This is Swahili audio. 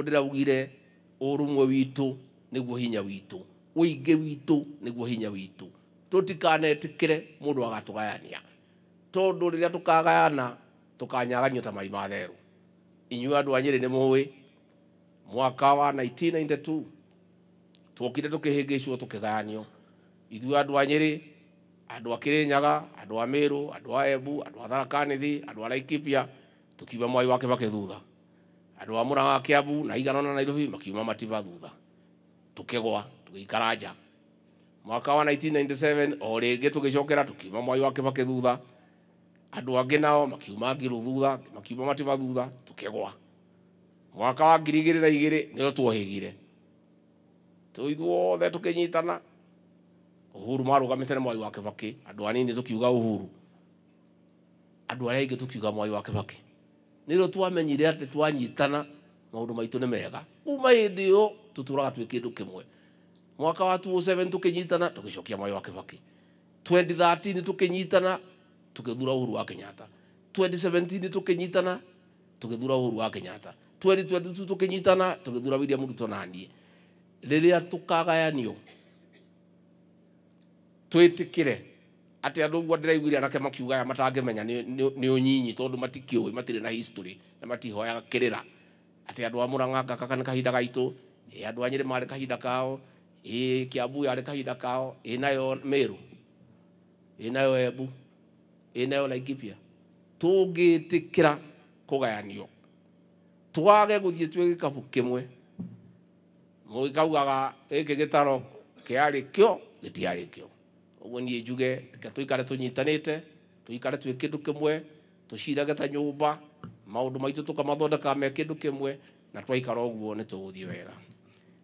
kurira ugire urumwe witu niguo hinya witu uingi witu niguo hinya witu tutikanetikire mundu agatugayania tondu riria tukagayana tukanyaganio ta mai ma theru inyuĩ andũ a nyĩrĩ nĩ mũĩ mwaka wa 1992 tuokire tũkĩhĩngĩcwo tũkĩgayanio ithuĩ andũ a nyĩrĩ andũ a kĩrĩnyaga andũ a mĩrũ andũ a embu andũ a tharakanithi andũ a laikipia tũkiuma mwai wake kĩbakĩ thutha andå a må raga käambu na iganona nairobi makiuma mativa thutha tå kä gwa tå gä ikara nja mwaka wa 1997 o rä ngä tå gä cokera tå kiuma mwai wa kä bakä thutha andå angä nao makiuma ngirå thutha makiuma mativa thutha tå kä gwa mwaka wa ngiri igä rä na igä rä nä o twohägire tå ithuothe tå kä nyitana å huru marå gamä te nä mwai wa kä bakä andå anini tå kiuga å huru andå arä a aingä tå kiuga mwai wa kä bakä nä twamenyire atä twanyitana maå ndå maitå nä mega kuma hä ndä ä yo tå tå raga twä kä ndå kä mwe mwaka wa 2007 tå kä nyitana tå gä cokia mwaä wa kä bakä 2013 tå kä nyitana tå kä thura å huru wa kä 2017 tå kä nyitana tå gä thura å huru wa kä 2022 tå kä nyitana tå gä thura william ruto naniä rä rä a tå kagayanio twä tä kä re atä andå guo ndä nake anake makiugaga matangämenya nä å nyinyi tondå matikä å matirä na history na matihoyaga kä rä ra atä andå a må rang'angakaka nä kahinda gaitå ä andå anyä rä marä kahinda kao ä kä ambu yarä kahinda kao ä nayo mä rå ä nayo embu ä nayo laikipia tå ngä tä kä ra kå gayanio twage gå thiä twä gä kabu kä mwe må gä kaugaga ä kä gä taro kä arä kä o gä tiarä kä o ũguo niä njuge ikare twä kä ndå kä mwe tå cirage ta ndå maitå tå tũkamathondeka me kä mwe na twaikara tå gå thiä wega